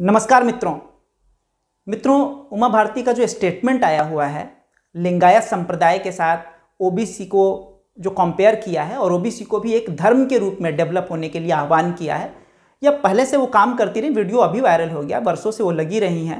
नमस्कार मित्रों मित्रों उमा भारती का जो स्टेटमेंट आया हुआ है लिंगायत संप्रदाय के साथ ओबीसी को जो कंपेयर किया है और ओबीसी को भी एक धर्म के रूप में डेवलप होने के लिए आह्वान किया है या पहले से वो काम करती रही वीडियो अभी वायरल हो गया वर्षों से वो लगी रही हैं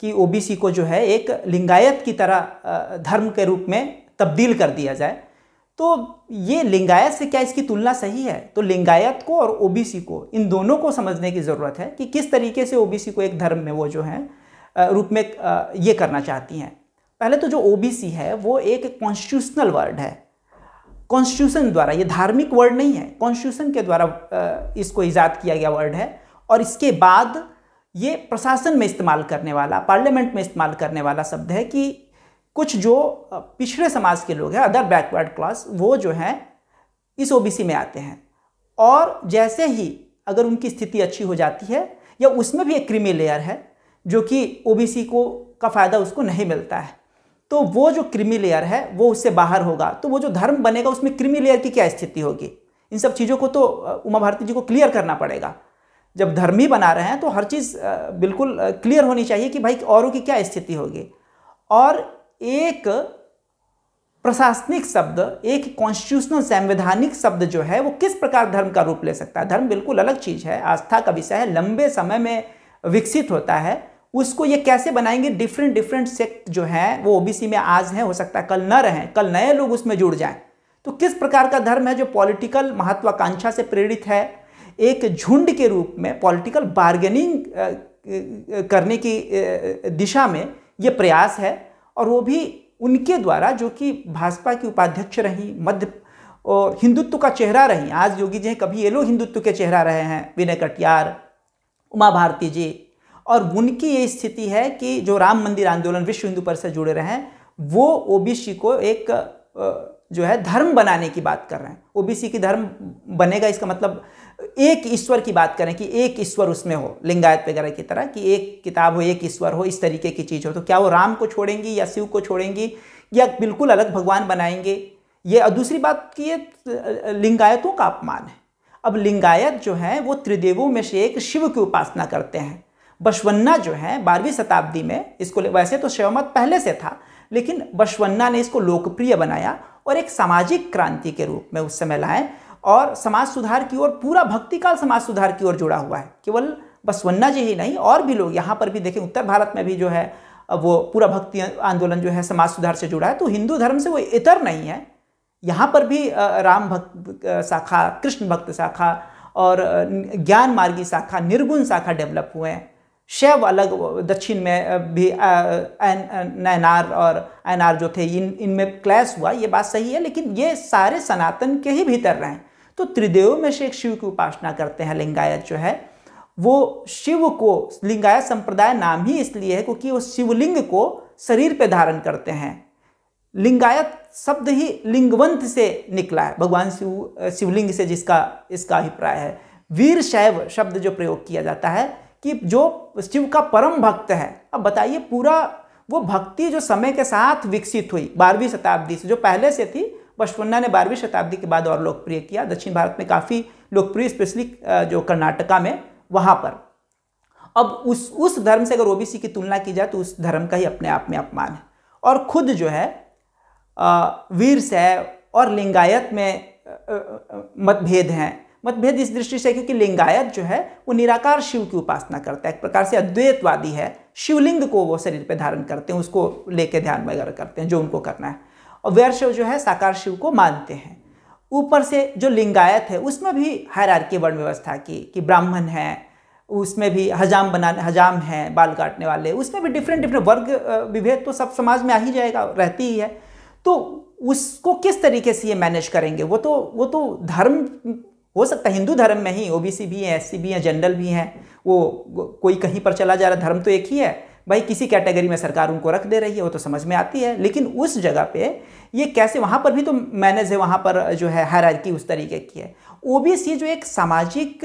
कि ओबीसी को जो है एक लिंगायत की तरह धर्म के रूप में तब्दील कर दिया जाए तो ये लिंगायत से क्या इसकी तुलना सही है तो लिंगायत को और ओबीसी को इन दोनों को समझने की ज़रूरत है कि किस तरीके से ओबीसी को एक धर्म में वो जो है रूप में ये करना चाहती हैं पहले तो जो ओबीसी है वो एक कॉन्स्टिट्यूशनल वर्ड है कॉन्स्टिट्यूशन द्वारा ये धार्मिक वर्ड नहीं है कॉन्स्टिट्यूशन के द्वारा इसको ईजाद किया गया वर्ड है और इसके बाद ये प्रशासन में इस्तेमाल करने वाला पार्लियामेंट में इस्तेमाल करने वाला शब्द है कि कुछ जो पिछड़े समाज के लोग हैं अदर बैकवर्ड क्लास वो जो हैं इस ओबीसी में आते हैं और जैसे ही अगर उनकी स्थिति अच्छी हो जाती है या उसमें भी एक क्रीमी लेयर है जो कि ओबीसी को का फ़ायदा उसको नहीं मिलता है तो वो जो क्रिमी लेयर है वो उससे बाहर होगा तो वो जो धर्म बनेगा उसमें क्रिमी लेयर की क्या स्थिति होगी इन सब चीज़ों को तो उमा भारती जी को क्लियर करना पड़ेगा जब धर्म ही बना रहे हैं तो हर चीज़ बिल्कुल क्लियर होनी चाहिए कि भाई औरों की क्या स्थिति होगी और एक प्रशासनिक शब्द एक कॉन्स्टिट्यूशनल संवैधानिक शब्द जो है वो किस प्रकार धर्म का रूप ले सकता है धर्म बिल्कुल अलग चीज़ है आस्था का विषय है लंबे समय में विकसित होता है उसको ये कैसे बनाएंगे डिफरेंट डिफरेंट सेक्ट जो हैं वो ओबीसी में आज हैं हो सकता है कल न रहें कल नए लोग उसमें जुड़ जाएं तो किस प्रकार का धर्म है जो पॉलिटिकल महत्वाकांक्षा से प्रेरित है एक झुंड के रूप में पॉलिटिकल बार्गेनिंग करने की दिशा में ये प्रयास है और वो भी उनके द्वारा जो कि भाजपा की उपाध्यक्ष रहीं मध्य और हिंदुत्व का चेहरा रहीं आज योगी जी कभी ये लोग हिंदुत्व के चेहरा रहे हैं विनय कटियार उमा भारती जी और उनकी ये स्थिति है कि जो राम मंदिर आंदोलन विश्व हिंदू पर से जुड़े रहे हैं वो ओबीसी को एक जो है धर्म बनाने की बात कर रहे हैं ओबीसी की धर्म बनेगा इसका मतलब एक ईश्वर की बात करें कि एक ईश्वर उसमें हो लिंगायत वगैरह की तरह कि एक किताब हो एक ईश्वर हो इस तरीके की चीज़ हो तो क्या वो राम को छोड़ेंगी या शिव को छोड़ेंगी या बिल्कुल अलग भगवान बनाएंगे ये और दूसरी बात कि ये लिंगायतों का अपमान है अब लिंगायत जो है वो त्रिदेवों में से एक शिव की उपासना करते हैं बशवन्ना जो है बारहवीं शताब्दी में इसको वैसे तो शिवमत पहले से था लेकिन बशवन्ना ने इसको लोकप्रिय बनाया और एक सामाजिक क्रांति के रूप में उस समय लाएँ और समाज सुधार की ओर पूरा भक्तिकाल समाज सुधार की ओर जुड़ा हुआ है केवल बसवन्ना जी ही नहीं और भी लोग यहाँ पर भी देखें उत्तर भारत में भी जो है वो पूरा भक्ति आंदोलन जो है समाज सुधार से जुड़ा है तो हिंदू धर्म से वो इतर नहीं है यहाँ पर भी राम भक्त शाखा कृष्ण भक्त शाखा और ज्ञान मार्गी शाखा निर्गुण शाखा डेवलप हुए हैं शैव अलग दक्षिण में भी नैनार और एनार जो थे इन इनमें क्लैश हुआ ये बात सही है लेकिन ये सारे सनातन के ही भीतर रहें तो त्रिदेव में से शिव की उपासना करते हैं लिंगायत जो है वो शिव को लिंगायत संप्रदाय नाम ही इसलिए है क्योंकि वो शिवलिंग को शरीर पर धारण करते हैं लिंगायत शब्द ही लिंगवंत से निकला है भगवान शिव शिवलिंग से जिसका इसका अभिप्राय है वीर शैव शब्द जो प्रयोग किया जाता है कि जो शिव का परम भक्त है अब बताइए पूरा वो भक्ति जो समय के साथ विकसित हुई बारहवीं शताब्दी से जो पहले से थी पशवन्ना ने बारहवीं शताब्दी के बाद और लोकप्रिय किया दक्षिण भारत में काफ़ी लोकप्रिय स्पेशली जो कर्नाटका में वहाँ पर अब उस उस धर्म से अगर ओबीसी की तुलना की जाए तो उस धर्म का ही अपने आप में अपमान है और खुद जो है वीर से और लिंगायत में मतभेद हैं मतभेद इस दृष्टि से क्योंकि लिंगायत जो है वो निराकार शिव की उपासना करता है एक प्रकार से अद्वैतवादी है शिवलिंग को वो शरीर पे धारण करते हैं उसको लेके ध्यान वगैरह करते हैं जो उनको करना है और वैर शिव जो है साकार शिव को मानते हैं ऊपर से जो लिंगायत है उसमें भी हैरारकी वर्ण व्यवस्था की कि ब्राह्मण है उसमें भी हजाम बनाने हजाम हैं बाल काटने वाले उसमें भी डिफरेंट डिफरेंट वर्ग विभेद तो सब समाज में आ ही जाएगा रहती ही है तो उसको किस तरीके से ये मैनेज करेंगे वो तो वो तो धर्म हो सकता है हिंदू धर्म में ही ओबीसी भी हैं एससी भी हैं जनरल भी हैं वो कोई कहीं पर चला जा रहा धर्म तो एक ही है भाई किसी कैटेगरी में सरकार उनको रख दे रही है वो तो समझ में आती है लेकिन उस जगह पे ये कैसे वहाँ पर भी तो मैनेज है वहाँ पर जो है हैरार्की उस तरीके की है ओबीसी जो एक सामाजिक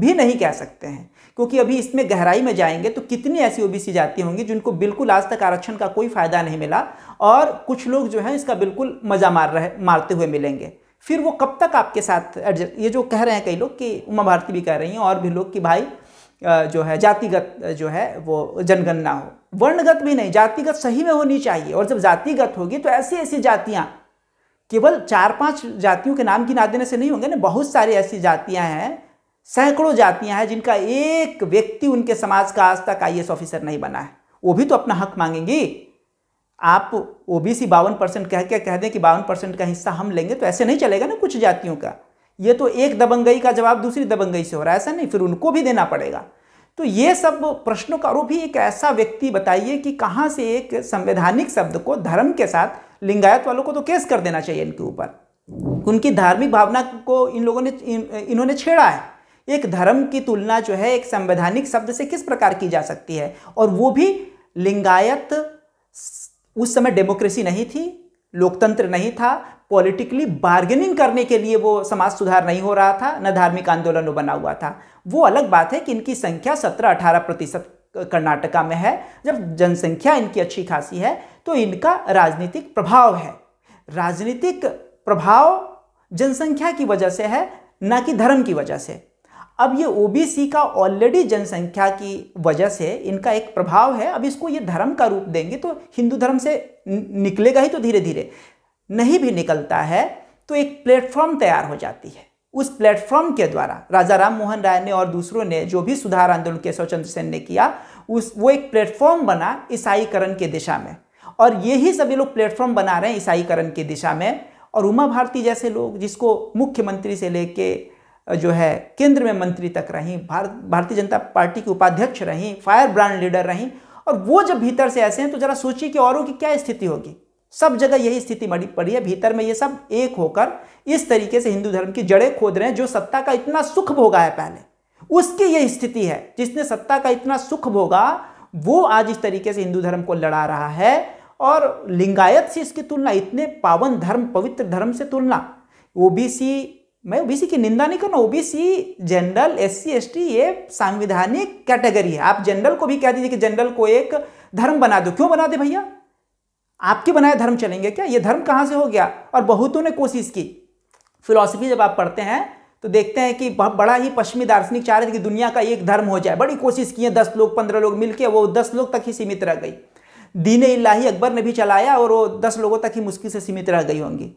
भी नहीं कह सकते हैं क्योंकि अभी इसमें गहराई में जाएंगे तो कितनी ऐसी ओ बी जाती होंगी जिनको बिल्कुल आज तक आरक्षण का कोई फ़ायदा नहीं मिला और कुछ लोग जो है इसका बिल्कुल मज़ा मार रहे मारते हुए मिलेंगे फिर वो कब तक आपके साथ एडजस्ट ये जो कह रहे हैं कई लोग कि उमा भारती भी कह रही हैं और भी लोग कि भाई जो है जातिगत जो है वो जनगणना हो वर्णगत भी नहीं जातिगत सही में होनी चाहिए और जब जातिगत होगी तो ऐसी ऐसी जातियाँ केवल चार पांच जातियों के नाम गिना देने से नहीं होंगे ना बहुत सारी ऐसी जातियाँ हैं सैकड़ों जातियाँ हैं जिनका एक व्यक्ति उनके समाज का आज तक आई ऑफिसर नहीं बना है वो भी तो अपना हक मांगेंगी आप ओ बी सी बावन परसेंट कह के कह दें कि बावन परसेंट का हिस्सा हम लेंगे तो ऐसे नहीं चलेगा ना कुछ जातियों का ये तो एक दबंगई का जवाब दूसरी दबंगई से हो रहा है ऐसा नहीं फिर उनको भी देना पड़ेगा तो ये सब प्रश्नों का आरोप ही एक ऐसा व्यक्ति बताइए कि कहाँ से एक संवैधानिक शब्द को धर्म के साथ लिंगायत वालों को तो केस कर देना चाहिए इनके ऊपर उनकी धार्मिक भावना को इन लोगों ने इन, इन्होंने छेड़ा है एक धर्म की तुलना जो है एक संवैधानिक शब्द से किस प्रकार की जा सकती है और वो भी लिंगायत उस समय डेमोक्रेसी नहीं थी लोकतंत्र नहीं था पॉलिटिकली बार्गेनिंग करने के लिए वो समाज सुधार नहीं हो रहा था न धार्मिक आंदोलन बना हुआ था वो अलग बात है कि इनकी संख्या सत्रह अठारह प्रतिशत कर्नाटका में है जब जनसंख्या इनकी अच्छी खासी है तो इनका राजनीतिक प्रभाव है राजनीतिक प्रभाव जनसंख्या की वजह से है ना कि धर्म की वजह से अब ये ओबीसी का ऑलरेडी जनसंख्या की वजह से इनका एक प्रभाव है अब इसको ये धर्म का रूप देंगे तो हिंदू धर्म से निकलेगा ही तो धीरे धीरे नहीं भी निकलता है तो एक प्लेटफॉर्म तैयार हो जाती है उस प्लेटफॉर्म के द्वारा राजा राम मोहन राय ने और दूसरों ने जो भी सुधार आंदोलन के स्वचंद्र सेन ने किया उस वो एक प्लेटफॉर्म बना ईसाईकरण के दिशा में और यही सभी लोग प्लेटफॉर्म बना रहे हैं ईसाईकरण की दिशा में और उमा भारती जैसे लोग जिसको मुख्यमंत्री से लेके जो है केंद्र में मंत्री तक रहीं भारत भारतीय जनता पार्टी की उपाध्यक्ष रहीं फायर ब्रांड लीडर रहीं और वो जब भीतर से ऐसे हैं तो ज़रा सोचिए कि औरों की क्या स्थिति होगी सब जगह यही स्थिति मड़ी पड़ी है भीतर में ये सब एक होकर इस तरीके से हिंदू धर्म की जड़ें खोद रहे हैं जो सत्ता का इतना सुख भोगा है पहले उसकी ये स्थिति है जिसने सत्ता का इतना सुख भोगा वो आज इस तरीके से हिंदू धर्म को लड़ा रहा है और लिंगायत से इसकी तुलना इतने पावन धर्म पवित्र धर्म से तुलना ओबीसी मैं ओबीसी की निंदा नहीं करना OBC general S C S T ये सांविधानिक कैटेगरी है आप जनरल को भी कह दीजिए कि जनरल को एक धर्म बना दो क्यों बना दे भैया आपके बनाए धर्म चलेंगे क्या ये धर्म कहाँ से हो गया और बहुतों ने कोशिश की फिलॉसफी जब आप पढ़ते हैं तो देखते हैं कि बड़ा ही पश्चिमी दार्शनिक चाह रहे थे कि दुनिया का एक धर्म हो जाए बड़ी कोशिश की है दस लोग पंद्रह लोग मिलकर वो दस लोग तक ही सीमित रह गई दीन इलाही अकबर ने भी चलाया और वो दस लोगों तक ही मुश्किल से सीमित रह गई होंगी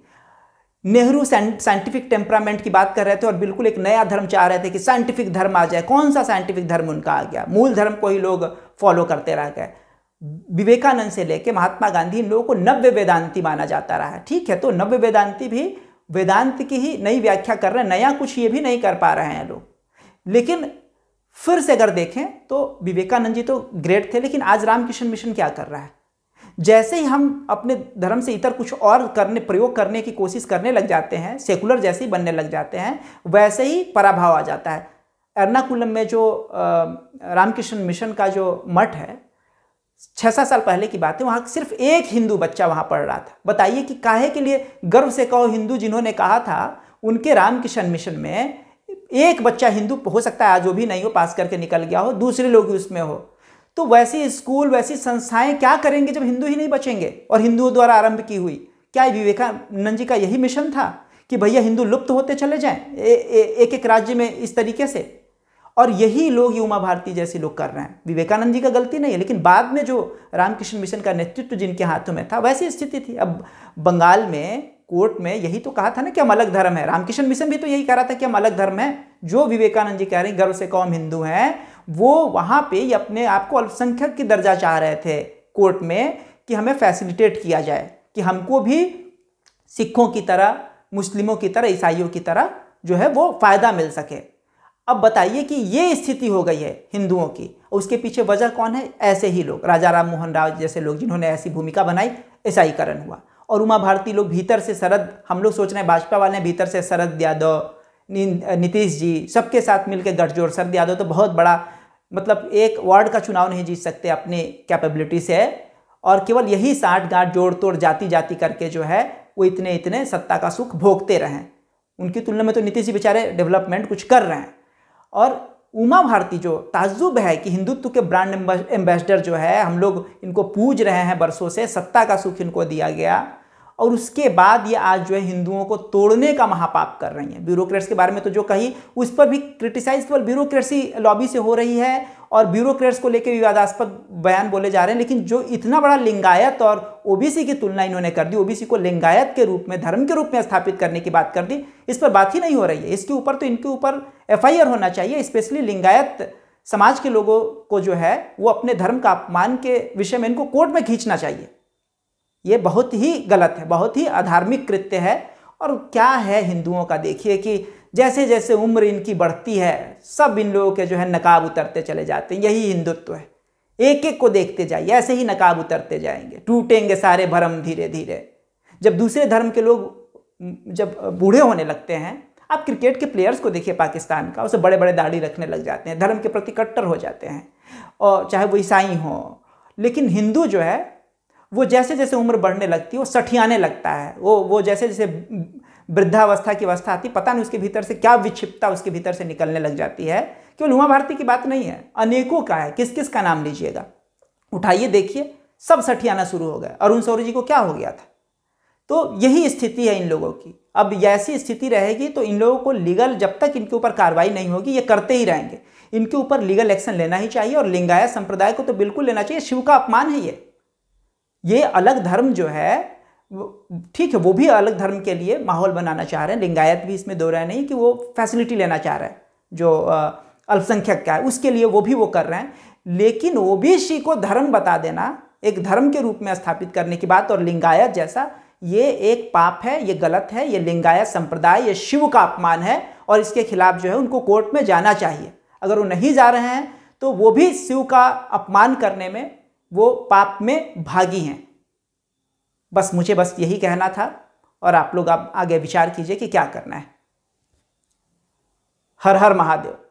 नेहरू साइंटिफिक टेम्परामेंट की बात कर रहे थे और बिल्कुल एक नया धर्म चाह रहे थे कि साइंटिफिक धर्म आ जाए कौन सा साइंटिफिक धर्म उनका आ गया मूल धर्म को ही लोग फॉलो करते रह गए विवेकानंद से लेके महात्मा गांधी इन लोगों को नव्य वेदांति माना जाता रहा है ठीक है तो नव्य वेदांति भी वेदांत की ही नई व्याख्या कर रहे हैं नया कुछ ये भी नहीं कर पा रहे हैं लोग लेकिन फिर से अगर देखें तो विवेकानंद जी तो ग्रेट थे लेकिन आज रामकृष्ण मिशन क्या कर रहा है जैसे ही हम अपने धर्म से इतर कुछ और करने प्रयोग करने की कोशिश करने लग जाते हैं सेकुलर जैसे ही बनने लग जाते हैं वैसे ही पराभाव आ जाता है एर्नाकुलम में जो रामकृष्ण मिशन का जो मठ है छः सात साल पहले की बात है वहाँ सिर्फ एक हिंदू बच्चा वहाँ पढ़ रहा था बताइए कि काहे के लिए गर्व से कहो हिंदू जिन्होंने कहा था उनके रामकिशन मिशन में एक बच्चा हिंदू हो सकता है आज वो भी नहीं हो पास करके निकल गया हो दूसरे लोग उसमें हो तो वैसी स्कूल वैसी संस्थाएं क्या करेंगे जब हिंदू ही नहीं बचेंगे और हिंदुओं द्वारा आरंभ की हुई क्या विवेकानंद जी का यही मिशन था कि भैया हिंदू लुप्त होते चले जाएं ए, ए, एक एक राज्य में इस तरीके से और यही लोग ही उमा भारती जैसे लोग कर रहे हैं विवेकानंद जी का गलती नहीं है लेकिन बाद में जो रामकृष्ण मिशन का नेतृत्व जिनके हाथों में था वैसी स्थिति थी अब बंगाल में कोर्ट में यही तो कहा था ना कि हम अलग धर्म है रामकृष्ण मिशन भी तो यही कह रहा था कि हम अलग धर्म है जो विवेकानंद जी कह रहे हैं गर्व से कौम हिंदू हैं वो वहाँ पे अपने आप को अल्पसंख्यक की दर्जा चाह रहे थे कोर्ट में कि हमें फैसिलिटेट किया जाए कि हमको भी सिखों की तरह मुस्लिमों की तरह ईसाइयों की तरह जो है वो फ़ायदा मिल सके अब बताइए कि ये स्थिति हो गई है हिंदुओं की उसके पीछे वजह कौन है ऐसे ही लोग राजा राम मोहन राव जैसे लोग जिन्होंने ऐसी भूमिका बनाई ईसाईकरण हुआ और उमा भारती लोग भीतर से शरद हम लोग सोच रहे हैं भाजपा वाले भीतर से शरद यादव नीतीश जी सबके साथ मिलकर गठजोड़ शरद यादव तो बहुत बड़ा मतलब एक वार्ड का चुनाव नहीं जीत सकते अपने कैपेबिलिटी से और केवल यही साठ गांठ जोड़ तोड़ जाति जाति करके जो है वो इतने इतने सत्ता का सुख भोगते रहें उनकी तुलना में तो नीतीश जी बेचारे डेवलपमेंट कुछ कर रहे हैं और उमा भारती जो ताज्जुब है कि हिंदुत्व के ब्रांड एम्बेसडर जो है हम लोग इनको पूज रहे हैं बरसों से सत्ता का सुख इनको दिया गया और उसके बाद ये आज जो है हिंदुओं को तोड़ने का महापाप कर रही हैं ब्यूरोक्रेट्स के बारे में तो जो कही उस पर भी क्रिटिसाइज केवल ब्यूरोक्रेसी लॉबी से हो रही है और ब्यूरोक्रेट्स को लेकर विवादास्पद बयान बोले जा रहे हैं लेकिन जो इतना बड़ा लिंगायत और ओबीसी की तुलना इन्होंने कर दी ओबीसी को लिंगायत के रूप में धर्म के रूप में स्थापित करने की बात कर दी इस पर बात ही नहीं हो रही है इसके ऊपर तो इनके ऊपर एफ होना चाहिए स्पेशली लिंगायत समाज के लोगों को जो है वो अपने धर्म का अपमान के विषय में इनको कोर्ट में खींचना चाहिए ये बहुत ही गलत है बहुत ही अधार्मिक कृत्य है और क्या है हिंदुओं का देखिए कि जैसे जैसे उम्र इनकी बढ़ती है सब इन लोगों के जो है नकाब उतरते चले जाते हैं यही हिंदुत्व है एक एक को देखते जाइए ऐसे ही नकाब उतरते जाएंगे टूटेंगे सारे भरम धीरे धीरे जब दूसरे धर्म के लोग जब बूढ़े होने लगते हैं आप क्रिकेट के प्लेयर्स को देखिए पाकिस्तान का उसे बड़े बड़े दाढ़ी रखने लग जाते हैं धर्म के प्रति कट्टर हो जाते हैं और चाहे वो ईसाई हों लेकिन हिंदू जो है वो जैसे जैसे उम्र बढ़ने लगती है वो सठियाने लगता है वो वो जैसे जैसे वृद्धावस्था की अवस्था आती पता नहीं उसके भीतर से क्या विक्षिप्ता उसके भीतर से निकलने लग जाती है केवल उमा भारती की बात नहीं है अनेकों का है किस किस का नाम लीजिएगा उठाइए देखिए सब सठियाना शुरू हो गया अरुण सौर जी को क्या हो गया था तो यही स्थिति है इन लोगों की अब ऐसी स्थिति रहेगी तो इन लोगों को लीगल जब तक इनके ऊपर कार्रवाई नहीं होगी ये करते ही रहेंगे इनके ऊपर लीगल एक्शन लेना ही चाहिए और लिंगायत संप्रदाय को तो बिल्कुल लेना चाहिए शिव का अपमान है ये ये अलग धर्म जो है ठीक है वो भी अलग धर्म के लिए माहौल बनाना चाह रहे हैं लिंगायत भी इसमें दो रहे नहीं कि वो फैसिलिटी लेना चाह रहे हैं जो अल्पसंख्यक का है उसके लिए वो भी वो कर रहे हैं लेकिन ओ को धर्म बता देना एक धर्म के रूप में स्थापित करने की बात और लिंगायत जैसा ये एक पाप है ये गलत है ये लिंगायत संप्रदाय ये शिव का अपमान है और इसके खिलाफ जो है उनको कोर्ट में जाना चाहिए अगर वो नहीं जा रहे हैं तो वो भी शिव का अपमान करने में वो पाप में भागी हैं बस मुझे बस यही कहना था और आप लोग आप आगे विचार कीजिए कि क्या करना है हर हर महादेव